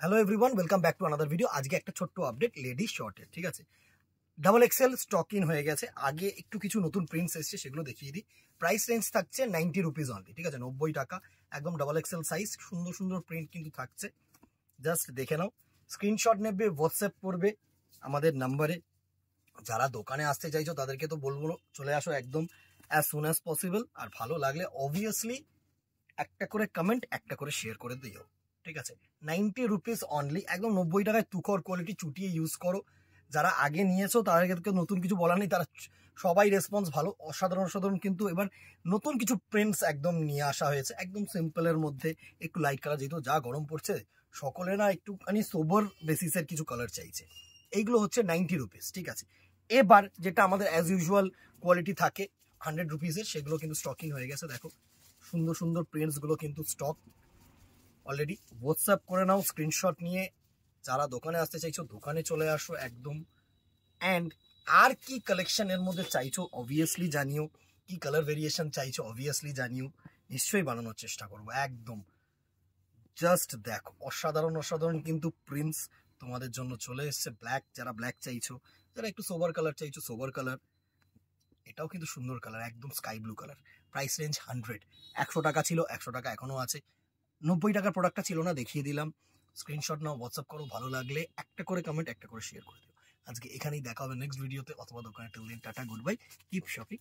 hello everyone welcome back to another video আজকে একটা ছোট্ট আপডেট লেডি শর্টের ঠিক আছে ডাবল এক্সেল স্টক ইন হয়ে গেছে আগে একটু কিছু নতুন প্রিন্টস এসছে সেগুলো দেখিয়ে দিই প্রাইস রেঞ্জ থাকছে নাইনটি রুপিস অনলি ঠিক আছে নব্বই টাকা একদম ডাবল এক্সেল সাইজ সুন্দর সুন্দর প্রিন্ট কিন্তু থাকছে জাস্ট দেখে নাও স্ক্রিনশট নেবে হোয়াটসঅ্যাপ করবে আমাদের নাম্বারে যারা দোকানে আসতে চাইছো তাদেরকে তো বলবো চলে আসো একদম অ্যাজ সুন অ্যাজ পসিবল আর ভালো লাগলে অবভিয়াসলি একটা করে কমেন্ট একটা করে শেয়ার করে দিও ঠিক আছে নাইনটি রুপিস অনলি একদম নব্বই টাকায় তুখর কোয়ালিটি চুটিয়ে ইউজ করো যারা আগে নিয়েছো তাদেরকে নতুন কিছু বলার নেই তারা সবাই রেসপন্স ভালো অসাধারণ অসাধারণ কিন্তু এবার নতুন কিছু প্রিন্টস একদম নিয়ে আসা হয়েছে একদম সিম্পলের মধ্যে একটু লাইট কালার যেহেতু যা গরম পড়ছে একটু একটুখানি সোবর বেসিসের কিছু কালার চাইছে এইগুলো হচ্ছে নাইনটি রুপিস ঠিক আছে এবার যেটা আমাদের অ্যাজ ইউজুয়াল কোয়ালিটি থাকে হান্ড্রেড রুপিসের সেগুলো কিন্তু স্টকিং হয়ে গেছে দেখো সুন্দর সুন্দর প্রিন্টসগুলো কিন্তু স্টক অলরেডি হোয়াটসঅ্যাপ করে নাও স্ক্রিনশট নিয়ে যারা দোকানে আসতে চাইছো দোকানে চলে আসো একদম অ্যান্ড আর কি কালেকশন এর মধ্যে চাইছো অবভিয়াসলি জানিও কি কালার ভেরিয়েশন চাইছো অবভিয়াসলি জানিও নিশ্চয়ই বানানোর চেষ্টা করবো একদম জাস্ট দেখো অসাধারণ অসাধারণ কিন্তু প্রিন্স তোমাদের জন্য চলে এসছে ব্ল্যাক যারা ব্ল্যাক চাইছো যারা একটু সোবার কালার চাইছো সোবার কালার এটাও কিন্তু সুন্দর কালার একদম sky blue colour price range hundred একশো টাকা ছিল একশো টাকা এখনও আছে নব্বই টাকার প্রোডাক্টটা ছিল না দেখিয়ে দিলাম স্ক্রিনশট নাও হোয়াটসঅ্যাপ করো ভালো লাগলে একটা করে কমেন্ট একটা করে শেয়ার করে দিও আজকে এখানেই দেখা হবে নেক্সট ভিডিওতে অথবা দোকানে till then tata goodbye keep shopping